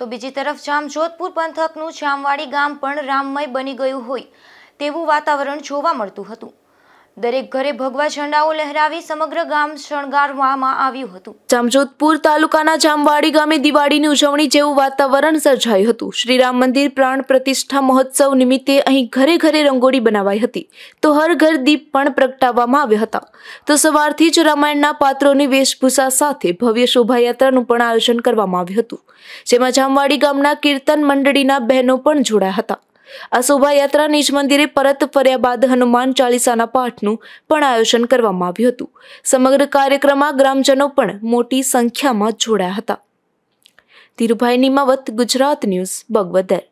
તો બીજી તરફ જામ જોધપુર પંથકનું શામવાડી ગામ પણ રામમય બની ગયું હોય તેવું વાતાવરણ જોવા મળતું હતું દરેક ઘરે ભગવા ઝંડાઓ લહેરાવી સમગ્ર ગામ શણગારવામાં આવ્યું હતું જામજોધપુર તાલુકાના જામવાડી ગામે દિવાળીની ઉજવણી જેવું વાતાવરણ સર્જાયું હતું શ્રીરામ મંદિર પ્રાણ પ્રતિષ્ઠા મહોત્સવ નિમિત્તે અહીં ઘરે ઘરે રંગોળી બનાવાઈ હતી તો હર ઘર દીપ પણ પ્રગટાવવામાં આવ્યા હતા તો સવારથી જ રામાયણના પાત્રોની વેશભૂષા સાથે ભવ્ય શોભાયાત્રાનું પણ આયોજન કરવામાં આવ્યું હતું જેમાં જામવાડી ગામના કીર્તન મંડળીના બહેનો પણ જોડાયા હતા આ શોભાયાત્રા નિજ મંદિરે પરત ફર્યા બાદ હનુમાન ચાલીસાના પાઠનું પણ આયોજન કરવામાં આવ્યું હતું સમગ્ર કાર્યક્રમમાં ગ્રામજનો પણ મોટી સંખ્યામાં જોડાયા હતા ધીરુભાઈ નિમાવત ગુજરાત ન્યૂઝ બગવદર